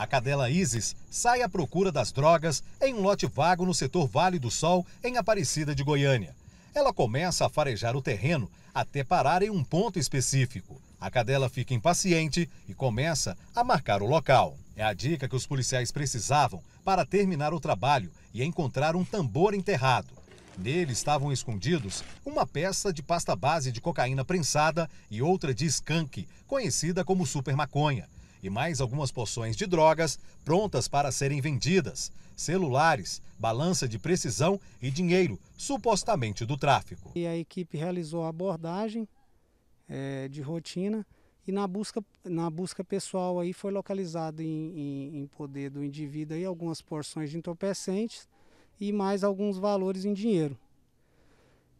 A cadela Isis sai à procura das drogas em um lote vago no setor Vale do Sol, em Aparecida de Goiânia. Ela começa a farejar o terreno até parar em um ponto específico. A cadela fica impaciente e começa a marcar o local. É a dica que os policiais precisavam para terminar o trabalho e encontrar um tambor enterrado. Nele estavam escondidos uma peça de pasta base de cocaína prensada e outra de skunk, conhecida como super maconha e mais algumas porções de drogas prontas para serem vendidas, celulares, balança de precisão e dinheiro supostamente do tráfico. E a equipe realizou a abordagem é, de rotina e na busca, na busca pessoal aí foi localizado em, em, em poder do indivíduo aí algumas porções de entorpecentes e mais alguns valores em dinheiro.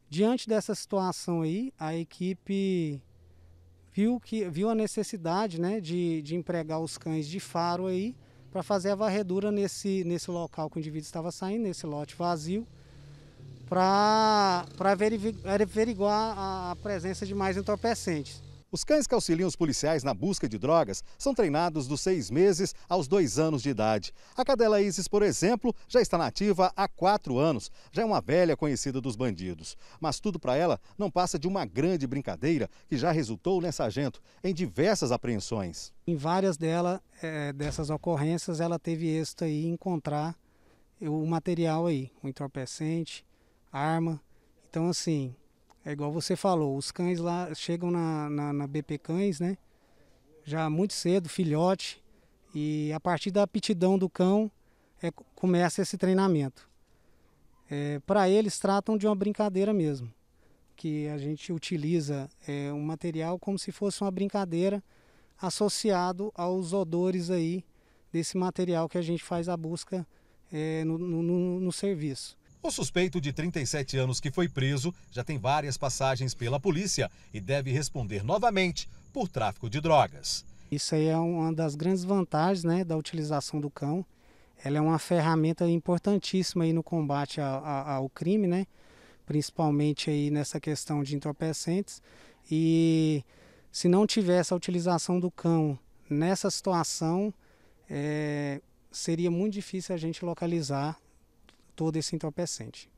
Diante dessa situação aí, a equipe viu, que, viu a necessidade né, de, de empregar os cães de faro aí para fazer a varredura nesse, nesse local que o indivíduo estava saindo, nesse lote vazio, para averiguar a presença de mais entorpecentes. Os cães que auxiliam os policiais na busca de drogas são treinados dos seis meses aos dois anos de idade. A cadela Isis, por exemplo, já está nativa há quatro anos, já é uma velha conhecida dos bandidos. Mas tudo para ela não passa de uma grande brincadeira que já resultou, né, sargento, em diversas apreensões. Em várias dela, é, dessas ocorrências, ela teve êxito em encontrar o material aí, o entorpecente, arma. Então, assim, é igual você falou, os cães lá chegam na, na, na BP Cães, né? Já muito cedo, filhote. E a partir da aptidão do cão é, começa esse treinamento. É, Para eles tratam de uma brincadeira mesmo, que a gente utiliza é, um material como se fosse uma brincadeira associado aos odores aí desse material que a gente faz a busca é, no, no, no, no serviço. O suspeito de 37 anos que foi preso já tem várias passagens pela polícia e deve responder novamente por tráfico de drogas. Isso aí é uma das grandes vantagens né, da utilização do cão. Ela é uma ferramenta importantíssima aí no combate ao crime, né? principalmente aí nessa questão de entorpecentes. E se não tivesse a utilização do cão nessa situação, é, seria muito difícil a gente localizar todo esse entorpecente.